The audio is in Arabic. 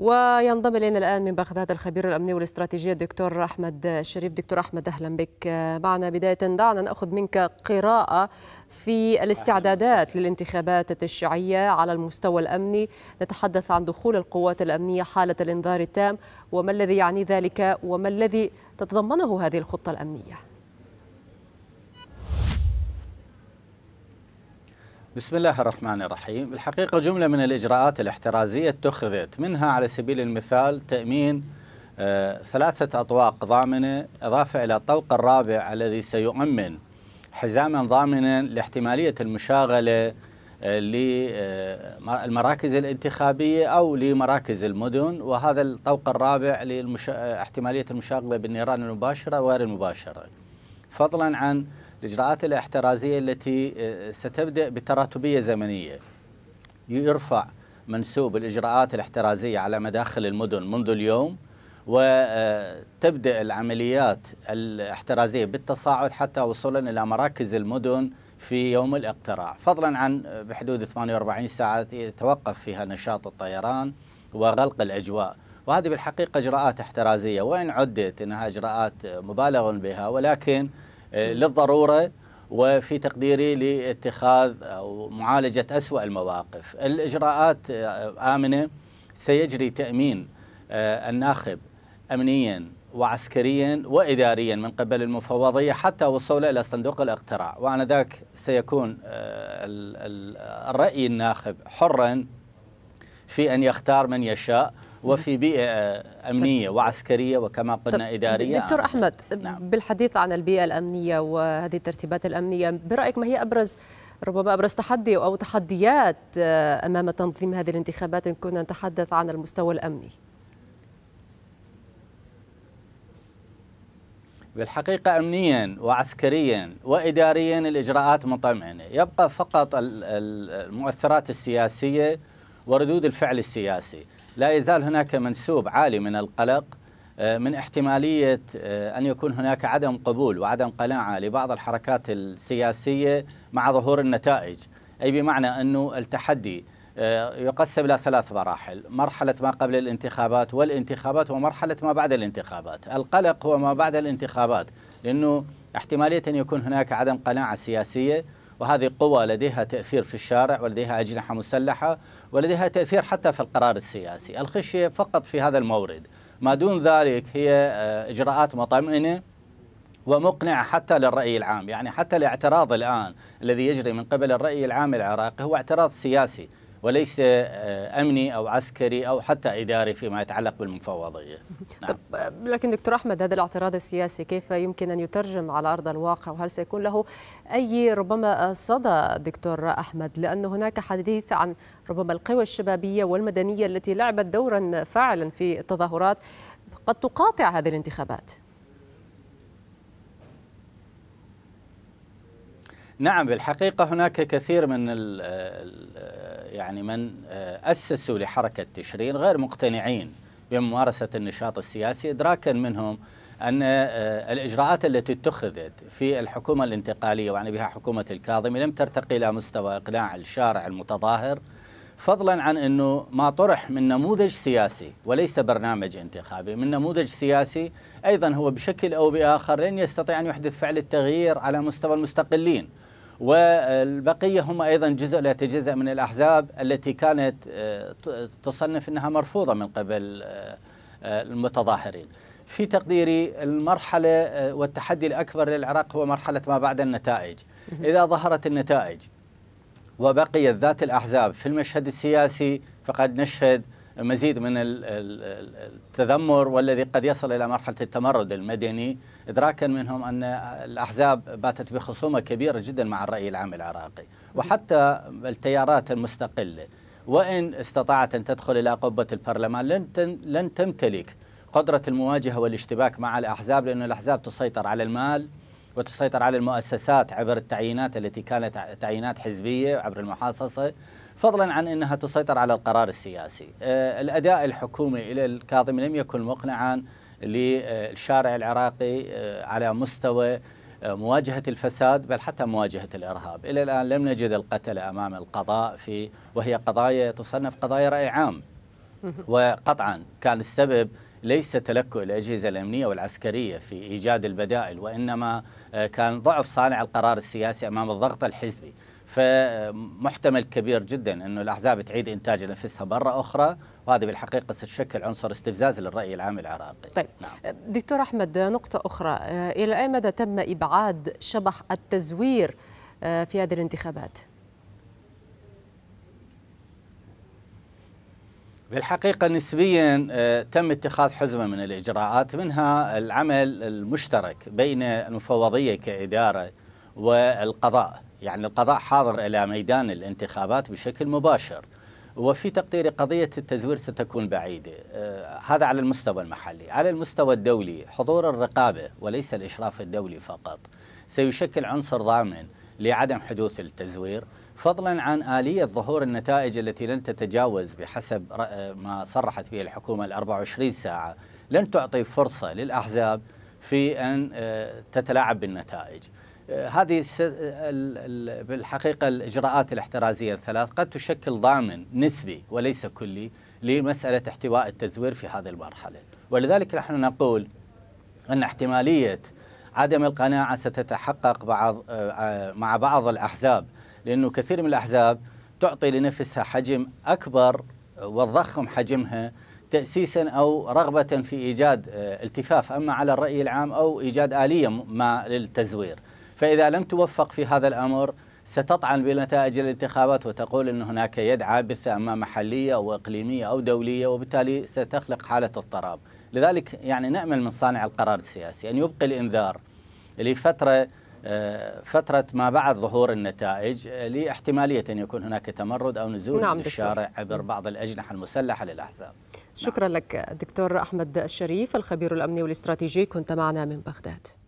وينضم الينا الان من بغداد الخبير الامني والاستراتيجي الدكتور احمد الشريف دكتور احمد اهلا بك معنا بدايه دعنا ناخذ منك قراءه في الاستعدادات للانتخابات التشريعيه على المستوى الامني نتحدث عن دخول القوات الامنيه حاله الانذار التام وما الذي يعني ذلك وما الذي تتضمنه هذه الخطه الامنيه بسم الله الرحمن الرحيم الحقيقة جملة من الإجراءات الاحترازية اتخذت منها على سبيل المثال تأمين آه، ثلاثة أطواق ضامنة إضافة إلى الطوق الرابع الذي سيؤمن حزاما ضامنا لاحتمالية المشاغلة آه، للمراكز آه، الانتخابية أو لمراكز المدن وهذا الطوق الرابع لاحتمالية المشاغلة بالنيران المباشرة وغير المباشرة فضلا عن الإجراءات الاحترازية التي آه، ستبدأ بتراتبية زمنية يرفع منسوب الإجراءات الاحترازية على مداخل المدن منذ اليوم وتبدأ آه، العمليات الاحترازية بالتصاعد حتى وصولا إلى مراكز المدن في يوم الاقتراع فضلا عن آه، بحدود 48 ساعة يتوقف فيها نشاط الطيران وغلق الأجواء وهذه بالحقيقة إجراءات احترازية وإن عدت أنها إجراءات مبالغ بها ولكن آه، للضروره وفي تقديري لاتخاذ او معالجه اسوء المواقف. الاجراءات آه، امنه سيجري تامين آه، الناخب امنيا وعسكريا واداريا من قبل المفوضيه حتى وصوله الى صندوق الاقتراع، وانا ذاك سيكون الراي الناخب حرا في ان يختار من يشاء وفي بيئة أمنية طيب. وعسكرية وكما قلنا طيب، إدارية دكتور أحمد نعم. بالحديث عن البيئة الأمنية وهذه الترتيبات الأمنية برأيك ما هي أبرز ربما أبرز تحدي أو تحديات آه، أمام تنظيم هذه الانتخابات إن كنا نتحدث عن المستوى الأمني بالحقيقة أمنيا وعسكريا وإداريا الإجراءات مطمئنة يبقى فقط المؤثرات السياسية وردود الفعل السياسي لا يزال هناك منسوب عالي من القلق آه، من احتمالية آه، أن يكون هناك عدم قبول وعدم قناعة لبعض الحركات السياسية مع ظهور النتائج أي بمعنى أنه التحدي آه، يقسم إلى ثلاث مراحل مرحلة ما قبل الانتخابات والانتخابات ومرحلة ما بعد الانتخابات القلق هو ما بعد الانتخابات لأنه احتمالية أن يكون هناك عدم قناعة سياسية وهذه قوى لديها تأثير في الشارع ولديها أجنحة مسلحة ولديها تأثير حتى في القرار السياسي الخشية فقط في هذا المورد ما دون ذلك هي آه، إجراءات مطمئنة ومقنعة حتى للرأي العام يعني حتى الاعتراض الآن الذي يجري من قبل الرأي العام العراقي هو اعتراض سياسي وليس آه، امني او عسكري او حتى اداري فيما يتعلق بالمفوضيه. نعم. طب آه، لكن دكتور احمد هذا الاعتراض السياسي كيف يمكن ان يترجم على ارض الواقع وهل سيكون له اي ربما آه، صدى دكتور احمد لان هناك حديث عن ربما القوى الشبابيه والمدنيه التي لعبت دورا فاعلا في التظاهرات قد تقاطع هذه الانتخابات. نعم بالحقيقة هناك كثير من الـ يعني من آه، أسسوا لحركة تشرين غير مقتنعين بممارسة النشاط السياسي إدراكا منهم أن آه، الإجراءات التي اتخذت في الحكومة الانتقالية وعني بها حكومة الكاظمي لم ترتقي إلى مستوى إقناع الشارع المتظاهر فضلا عن أنه ما طرح من نموذج سياسي وليس برنامج انتخابي من نموذج سياسي أيضا هو بشكل أو بآخر لن يستطيع أن يحدث فعل التغيير على مستوى المستقلين والبقية هم أيضا جزء لا يتجزأ من الأحزاب التي كانت آه، تصنف أنها مرفوضة من قبل آه، آه، المتظاهرين في تقديري المرحلة والتحدي الأكبر للعراق هو مرحلة ما بعد النتائج إذا ظهرت النتائج وبقيت ذات الأحزاب في المشهد السياسي فقد نشهد مزيد من التذمر والذي قد يصل إلى مرحلة التمرد المدني إدراكا منهم أن الأحزاب باتت بخصومة كبيرة جدا مع الرأي العام العراقي وحتى التيارات المستقلة وإن استطاعت أن تدخل إلى قبة البرلمان لن, لن تمتلك قدرة المواجهة والاشتباك مع الأحزاب لأن الأحزاب تسيطر على المال وتسيطر على المؤسسات عبر التعيينات التي كانت تعيينات حزبية عبر المحاصصة فضلا عن أنها تسيطر على القرار السياسي آه، الأداء الحكومي إلى الكاظم لم يكن مقنعا للشارع العراقي آه، على مستوى آه، مواجهة الفساد بل حتى مواجهة الإرهاب إلى الآن لم نجد القتلة أمام القضاء في وهي قضايا تصنف قضايا رأي عام وقطعا كان السبب ليس تلكؤ الأجهزة الأمنية والعسكرية في إيجاد البدائل وإنما آه، كان ضعف صانع القرار السياسي أمام الضغط الحزبي فمحتمل كبير جدا أنه الأحزاب تعيد إنتاج نفسها مرة أخرى وهذه بالحقيقة ستشكل عنصر استفزاز للرأي العام العراقي طيب نعم. آه، دكتور أحمد نقطة أخرى آه، إلى أي مدى تم إبعاد شبح التزوير في هذه الانتخابات؟ في الحقيقة نسبيا آه، تم اتخاذ حزمة من الإجراءات منها العمل المشترك بين المفوضية كإدارة والقضاء يعني القضاء حاضر إلى ميدان الانتخابات بشكل مباشر وفي تقديري قضية التزوير ستكون بعيدة آه، هذا على المستوى المحلي على المستوى الدولي حضور الرقابة وليس الإشراف الدولي فقط سيشكل عنصر ضامن لعدم حدوث التزوير فضلا عن آلية ظهور النتائج التي لن تتجاوز بحسب ما صرحت به الحكومة ال 24 ساعة لن تعطي فرصة للأحزاب في أن آه، تتلاعب بالنتائج آه، هذه آه، بالحقيقة الإجراءات الاحترازية الثلاث قد تشكل ضامن نسبي وليس كلي لمسألة احتواء التزوير في هذه المرحلة ولذلك نحن نقول أن احتمالية عدم القناعة ستتحقق بعض مع بعض الأحزاب لأنه كثير من الأحزاب تعطي لنفسها حجم أكبر وتضخم حجمها تأسيسا أو رغبة في إيجاد آه، التفاف أما على الرأي العام أو إيجاد آلية ما للتزوير فإذا لم توفق في هذا الأمر ستطعن بنتائج الانتخابات وتقول أن هناك يد عابثة أما محلية أو إقليمية أو دولية وبالتالي ستخلق حالة اضطراب لذلك يعني نأمل من صانع القرار السياسي أن يبقي الإنذار لفترة فترة ما بعد ظهور النتائج لاحتمالية أن يكون هناك تمرد أو نزول نعم الشارع عبر بعض الأجنحة المسلحة للأحزاب شكرا نعم. لك دكتور أحمد الشريف الخبير الأمني والاستراتيجي كنت معنا من بغداد